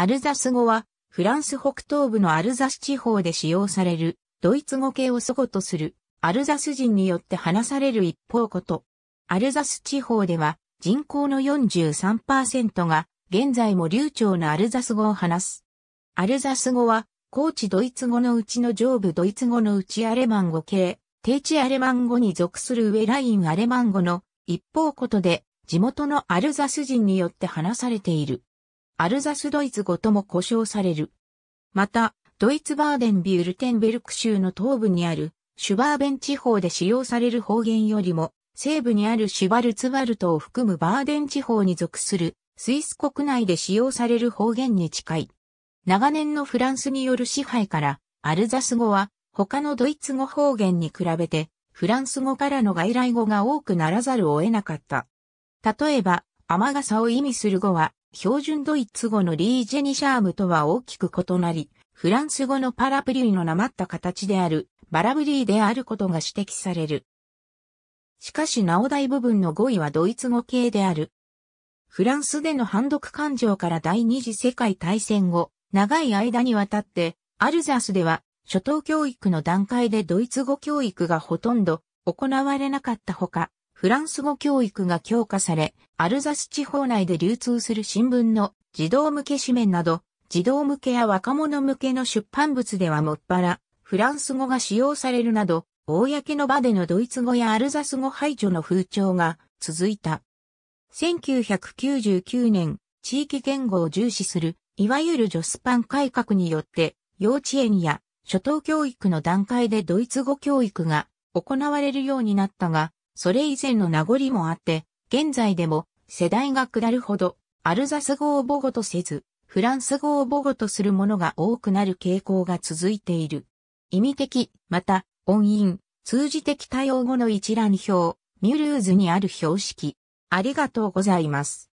アルザス語は、フランス北東部のアルザス地方で使用される、ドイツ語系を祖語とする、アルザス人によって話される一方こと。アルザス地方では、人口の43%が、現在も流暢なアルザス語を話す。アルザス語は、高地ドイツ語のうちの上部ドイツ語のうちアレマン語系、低地アレマン語に属する上ラインアレマン語の一方ことで、地元のアルザス人によって話されている。アルザスドイツ語とも呼称される。また、ドイツバーデンビュールテンベルク州の東部にあるシュバーベン地方で使用される方言よりも、西部にあるシュバルツワルトを含むバーデン地方に属するスイス国内で使用される方言に近い。長年のフランスによる支配から、アルザス語は他のドイツ語方言に比べて、フランス語からの外来語が多くならざるを得なかった。例えば、雨傘を意味する語は、標準ドイツ語のリージェニシャームとは大きく異なり、フランス語のパラプリューのなまった形であるバラブリーであることが指摘される。しかしなお大部分の語彙はドイツ語系である。フランスでの反読感情から第二次世界大戦後、長い間にわたって、アルザスでは、初等教育の段階でドイツ語教育がほとんど行われなかったほか、フランス語教育が強化され、アルザス地方内で流通する新聞の児童向け紙面など、児童向けや若者向けの出版物ではもっぱら、フランス語が使用されるなど、公の場でのドイツ語やアルザス語排除の風潮が続いた。1999年、地域言語を重視する、いわゆるジョスパン改革によって、幼稚園や初等教育の段階でドイツ語教育が行われるようになったが、それ以前の名残もあって、現在でも世代が下るほど、アルザス語を母語とせず、フランス語を母語とするものが多くなる傾向が続いている。意味的、また、音韻、通じ的対応語の一覧表、ミュルーズにある標識。ありがとうございます。